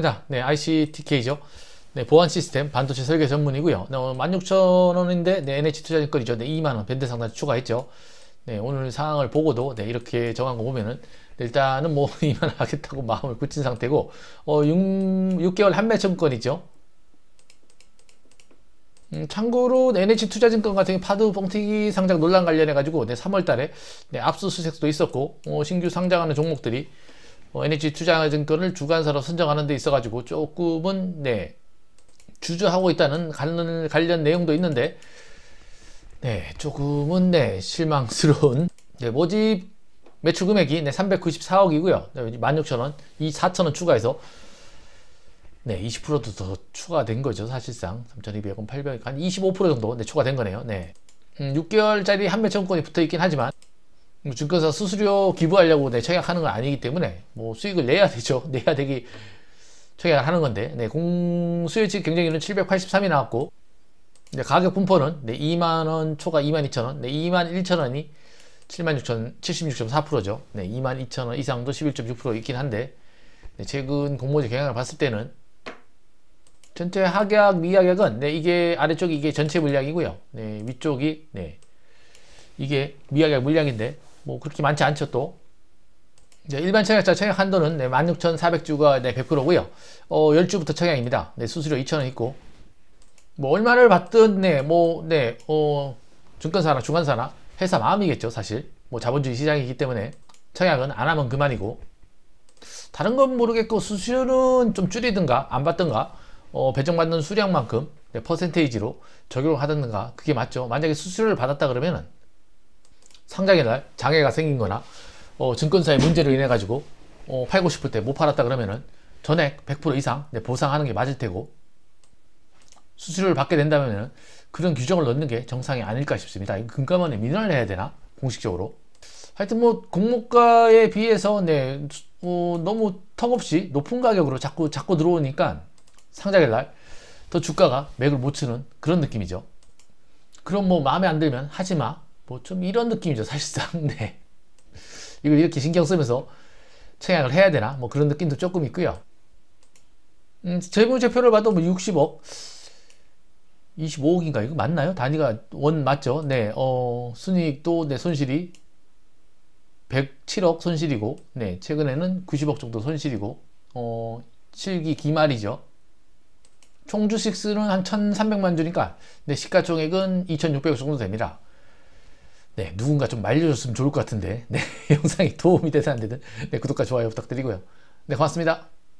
반갑습니다. 네, ICTK죠. 네, 보안 시스템 반도체 설계 전문이고요. 네, 16,000원인데 네, NH 투자증권이죠. 네, 2만 원 밴드 상단 추가했죠. 네, 오늘 상황을 보고도 네, 이렇게 정한 거 보면은 네, 일단은 뭐 이만하겠다고 마음을 굳힌 상태고 어, 6, 6개월 한매증권이죠. 음, 참고로 네, NH투자증권 같은 경우 파드 뻥튀기 상장 논란 관련해 가지고 네, 3월 달에 네, 압수수색도 있었고 어, 신규 상장하는 종목들이 어, NH 투자증권을 주관사로 선정하는 데 있어 가지고 조금은 네 주저하고 있다는 관련, 관련 내용도 있는데 네 조금은 네 실망스러운 네, 모집 매출 금액이 네, 394억이고요 네, 16,000원 이 4,000원 추가해서 네 20%도 더 추가된 거죠 사실상 3,200원 800원 한25% 정도 네, 추가된 거네요 네 음, 6개월짜리 한매 청구권이 붙어 있긴 하지만 뭐 증권사 수수료 기부하려고 내 청약하는 건 아니기 때문에 뭐 수익을 내야 되죠. 내야 되기 청약하는 을 건데 네, 공수요치 경쟁률은 783이 나왔고 네, 가격 분포는 네, 2만원 초과 2 2 0 0원 네, 2 1 0 0원이 76,000, 76.4%죠. 네, 22,000원 이상도 11.6% 있긴 한데 네, 최근 공모주 경향을 봤을 때는 전체 하격, 계미하약은 네, 이게 아래쪽이 이게 전체 물량이고요. 네, 위쪽이 네, 이게 미하약 물량인데 뭐 그렇게 많지 않죠 또 네, 일반 청약자 청약 한도는 네, 16,400주가 네, 100%고요 어, 10주부터 청약입니다 네, 수수료 2,000원 있고 뭐 얼마를 받든 네, 뭐, 네, 어, 증권사나 중간사나 회사 마음이겠죠 사실 뭐 자본주의 시장이기 때문에 청약은 안 하면 그만이고 다른 건 모르겠고 수수료는 좀 줄이든가 안 받든가 어, 배정받는 수량만큼 네, 퍼센테이지로 적용하든가 그게 맞죠 만약에 수수료를 받았다 그러면은 상장의 날 장애가 생긴 거나 어, 증권사의 문제로 인해 가지고 어, 팔고 싶을 때 못 팔았다 그러면은 전액 100% 이상 보상하는 게 맞을 테고 수수료를 받게 된다면은 그런 규정을 넣는 게 정상이 아닐까 싶습니다. 금감원에 민원을 해야 되나? 공식적으로. 하여튼 뭐 공모가에 비해서 네, 어, 너무 턱없이 높은 가격으로 자꾸 자꾸 들어오니까 상장일 날 더 주가가 맥을 못 치는 그런 느낌이죠. 그럼 뭐 마음에 안 들면 하지마 뭐좀 이런 느낌이죠 사실상 네 이걸 이렇게 신경 쓰면서 청약을 해야 되나 뭐 그런 느낌도 조금 있고요 음, 재무제표를 봐도 뭐 60억 25억인가 이거 맞나요? 단위가 원 맞죠? 네, 어, 순이익도 네, 손실이 107억 손실이고 네, 최근에는 90억 정도 손실이고 어, 7기 기말이죠. 총주식 수는 한 1,300만 주니까 네, 시가총액은 2,600억 정도 됩니다. 네, 누군가 좀 말려줬으면 좋을 것 같은데 네, 영상이 도움이 되서 안 되든 네, 구독과 좋아요 부탁드리고요. 네, 고맙습니다.